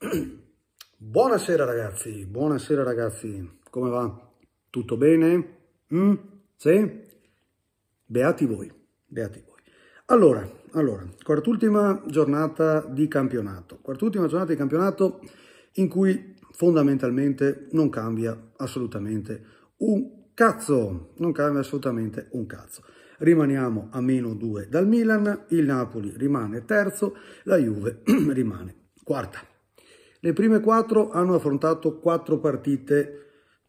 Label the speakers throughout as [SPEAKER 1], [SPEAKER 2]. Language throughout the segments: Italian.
[SPEAKER 1] Buonasera ragazzi, buonasera ragazzi, come va? Tutto bene? Mm? Sì? Beati voi, beati voi. Allora, allora, quart'ultima giornata di campionato, quart'ultima giornata di campionato in cui fondamentalmente non cambia assolutamente un cazzo, non cambia assolutamente un cazzo. Rimaniamo a meno 2 dal Milan, il Napoli rimane terzo, la Juve rimane quarta. Le prime quattro hanno affrontato quattro partite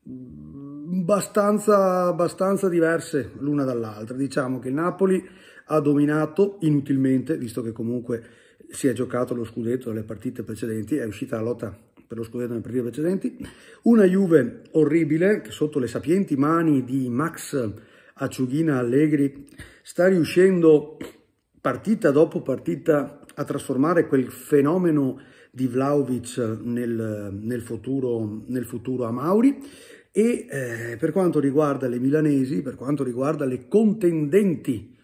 [SPEAKER 1] mm, abbastanza, abbastanza diverse l'una dall'altra. Diciamo che il Napoli ha dominato inutilmente, visto che comunque si è giocato lo scudetto nelle partite precedenti, è uscita la lotta per lo scudetto nelle partite precedenti. Una Juve orribile, che sotto le sapienti mani di Max Acciughina Allegri sta riuscendo partita dopo partita a trasformare quel fenomeno di Vlaovic nel, nel, futuro, nel futuro a Mauri. E eh, per quanto riguarda le milanesi, per quanto riguarda le contendenti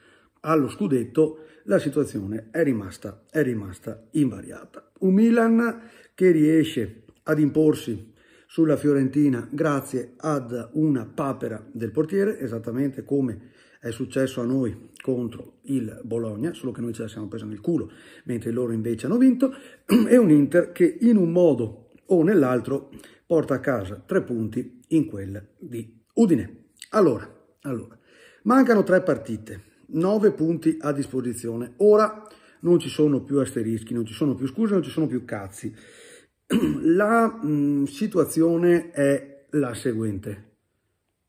[SPEAKER 1] allo scudetto, la situazione è rimasta, è rimasta invariata. Un Milan che riesce ad imporsi sulla Fiorentina grazie ad una papera del portiere, esattamente come è successo a noi contro il Bologna, solo che noi ce la siamo presa nel culo, mentre loro invece hanno vinto, e un Inter che in un modo o nell'altro porta a casa tre punti in quella di Udine. Allora, allora, mancano tre partite, nove punti a disposizione. Ora non ci sono più asterischi, non ci sono più scuse, non ci sono più cazzi. La mh, mm, situazione è la seguente.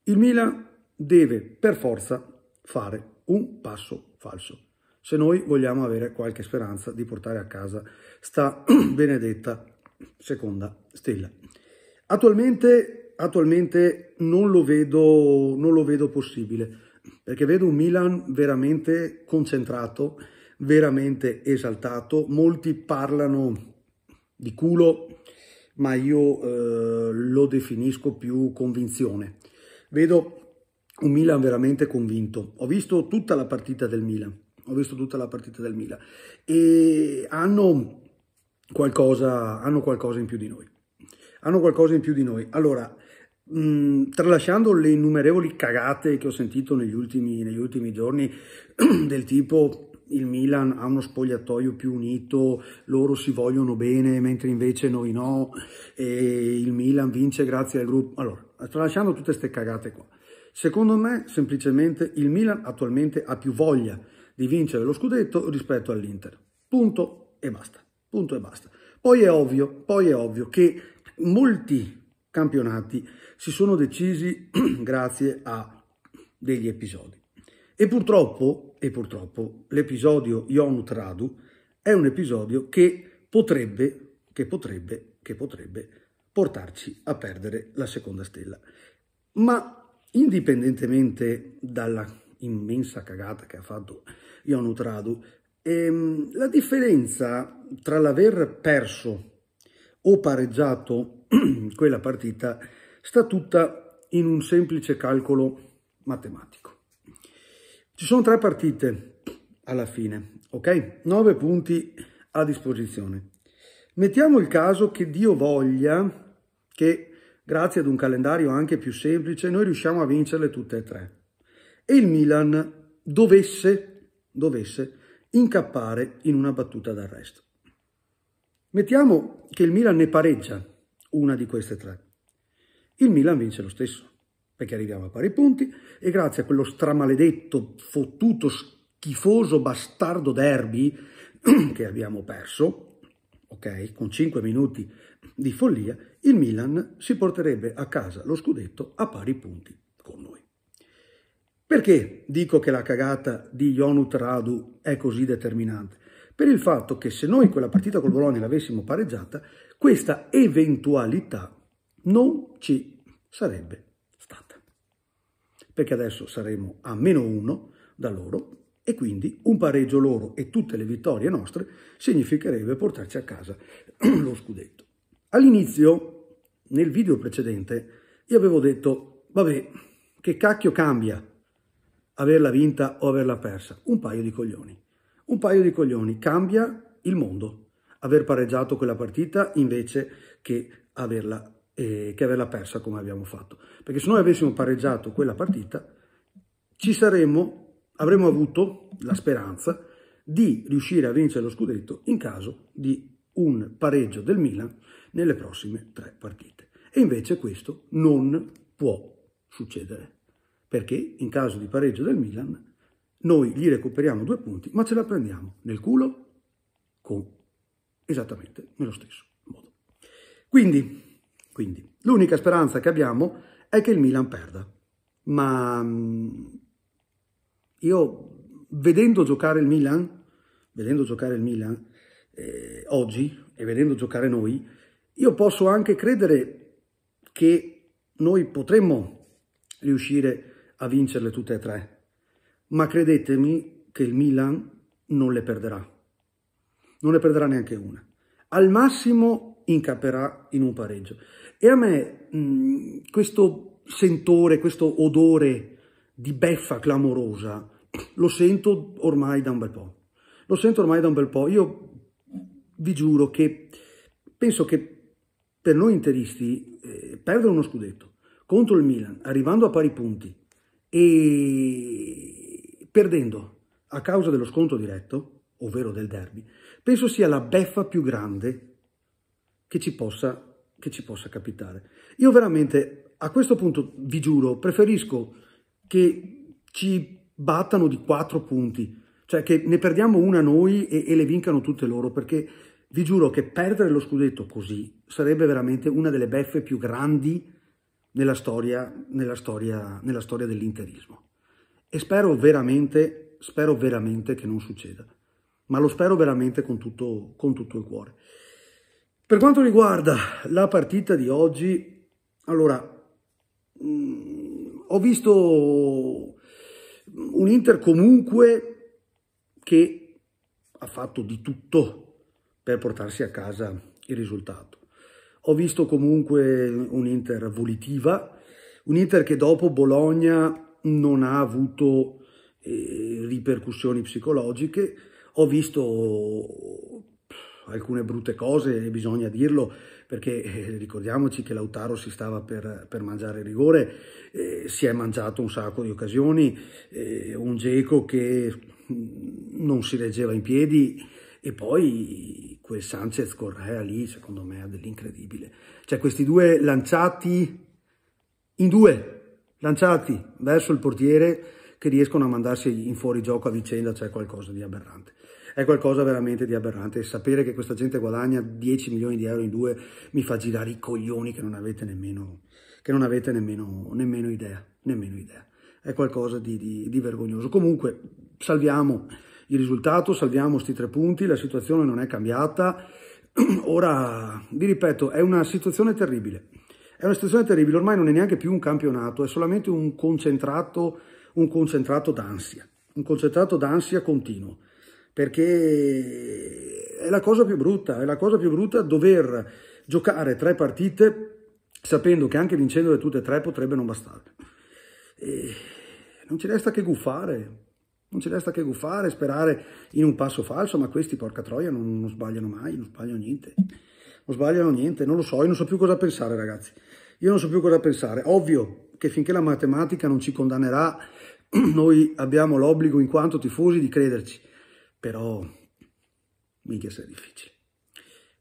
[SPEAKER 1] Il Milan deve per forza fare un passo falso se noi vogliamo avere qualche speranza di portare a casa sta benedetta seconda stella. Attualmente, attualmente non, lo vedo, non lo vedo possibile perché vedo un Milan veramente concentrato, veramente esaltato, molti parlano di culo, ma io eh, lo definisco più convinzione. Vedo un Milan veramente convinto. Ho visto tutta la partita del Milan, ho visto tutta la partita del Milan e hanno qualcosa, hanno qualcosa in più di noi. Hanno qualcosa in più di noi. Allora, mh, mm, tralasciando le innumerevoli cagate che ho sentito negli ultimi, negli ultimi giorni del tipo il Milan ha uno spogliatoio più unito, loro si vogliono bene, mentre invece noi no, e il Milan vince grazie al gruppo. Allora, tralasciando tutte queste cagate qua, Secondo me, semplicemente, il Milan attualmente ha più voglia di vincere lo scudetto rispetto all'Inter. Punto e basta. Punto e basta. Poi è ovvio, poi è ovvio che molti campionati si sono decisi grazie a degli episodi. E purtroppo, e purtroppo l'episodio Ionu Tradu è un episodio che potrebbe, che potrebbe, che potrebbe portarci a perdere la seconda stella. Ma indipendentemente dalla immensa cagata che ha fatto Ion Tradu, ehm, la differenza tra l'aver perso o pareggiato quella partita sta tutta in un semplice calcolo matematico. Ci sono tre partite alla fine, ok? 9 punti a disposizione. Mettiamo il caso che Dio voglia che grazie ad un calendario anche più semplice, noi riusciamo a vincerle tutte e tre. E il Milan dovesse, dovesse incappare in una battuta d'arresto. Mettiamo che il Milan ne pareggia una di queste tre. Il Milan vince lo stesso, perché arriviamo a pari punti e grazie a quello stramaledetto, fottuto, schifoso bastardo derby che abbiamo perso, ok, con 5 minuti di follia, il Milan si porterebbe a casa lo scudetto a pari punti con noi. Perché dico che la cagata di Jonut Radu è così determinante? Per il fatto che se noi quella partita col Bologna l'avessimo pareggiata, questa eventualità non ci sarebbe stata. Perché adesso saremo a meno uno da loro e quindi un pareggio loro e tutte le vittorie nostre significherebbe portarci a casa lo scudetto. All'inizio, nel video precedente, io avevo detto, vabbè, che cacchio cambia averla vinta o averla persa? Un paio di coglioni. Un paio di coglioni. Cambia il mondo. Aver pareggiato quella partita invece che averla, eh, che averla persa come abbiamo fatto. Perché se noi avessimo pareggiato quella partita, ci saremmo, avremmo avuto la speranza di riuscire a vincere lo scudetto in caso di un pareggio del Milan nelle prossime tre partite. E invece questo non può succedere, perché in caso di pareggio del Milan noi gli recuperiamo due punti, ma ce la prendiamo nel culo con esattamente nello stesso modo. Quindi, quindi l'unica speranza che abbiamo è che il Milan perda, ma mm, io vedendo giocare il Milan, vedendo giocare il Milan, eh, oggi e vedendo giocare noi, io posso anche credere che noi potremmo riuscire a vincerle tutte e tre, ma credetemi che il Milan non le perderà, non ne perderà neanche una. Al massimo incapperà in un pareggio. E a me mh, questo sentore, questo odore di beffa clamorosa, lo sento ormai da un bel po'. Lo sento ormai da un bel po'. Io vi giuro che penso che per noi interisti eh, perdere uno scudetto contro il Milan, arrivando a pari punti e perdendo a causa dello sconto diretto, ovvero del derby, penso sia la beffa più grande che ci possa, che ci possa capitare. Io veramente a questo punto, vi giuro, preferisco che ci battano di quattro punti, cioè che ne perdiamo una noi e, e le vincano tutte loro, perché vi giuro che perdere lo scudetto così sarebbe veramente una delle beffe più grandi nella storia, nella storia, nella storia dell'interismo. E spero veramente, spero veramente che non succeda. Ma lo spero veramente con tutto, con tutto il cuore. Per quanto riguarda la partita di oggi, allora, mh, mm, ho visto un Inter comunque che ha fatto di tutto per portarsi a casa il risultato. Ho visto comunque un'Inter volitiva, un'Inter che dopo Bologna non ha avuto eh, ripercussioni psicologiche, ho visto alcune brutte cose, bisogna dirlo, perché eh, ricordiamoci che Lautaro si stava per, per mangiare rigore, eh, si è mangiato un sacco di occasioni, eh, un Geco che mm, non si reggeva in piedi e poi quel Sanchez Correa lì, secondo me, ha dell'incredibile. Cioè questi due lanciati in due, lanciati verso il portiere, che riescono a mandarsi in fuori gioco a vicenda, c'è cioè qualcosa di aberrante. È qualcosa veramente di aberrante. E sapere che questa gente guadagna 10 milioni di euro in due mi fa girare i coglioni che non avete nemmeno, non avete nemmeno, nemmeno, idea, nemmeno idea. È qualcosa di, di, di vergognoso. Comunque, salviamo il risultato, salviamo questi tre punti, la situazione non è cambiata. Ora, vi ripeto, è una situazione terribile. È una situazione terribile, ormai non è neanche più un campionato, è solamente un concentrato, un concentrato d'ansia, un concentrato d'ansia continuo, perché è la cosa più brutta, è la cosa più brutta dover giocare tre partite sapendo che anche vincendole tutte e tre potrebbe non bastare. E non ci resta che guffare, non ci resta che guffare, sperare in un passo falso, ma questi, porca troia, non, non sbagliano mai, non sbagliano niente. Non sbagliano niente, non lo so, io non so più cosa pensare, ragazzi. Io non so più cosa pensare. Ovvio che finché la matematica non ci condannerà, noi abbiamo l'obbligo, in quanto tifosi, di crederci. Però, minchia se è difficile.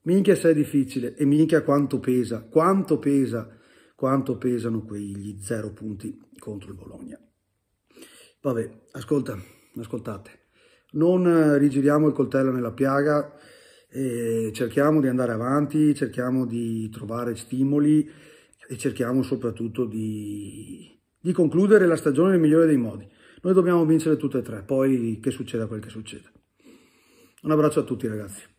[SPEAKER 1] Minchia se è difficile e minchia quanto pesa, quanto pesa, quanto pesano quegli zero punti contro il Bologna. Vabbè, ascolta, ascoltate, non eh, rigiriamo il coltello nella piaga, cerchiamo di andare avanti, cerchiamo di trovare stimoli e cerchiamo soprattutto di, di concludere la stagione nel migliore dei modi. Noi dobbiamo vincere tutte e tre, poi che succeda quel che succeda. Un abbraccio a tutti ragazzi.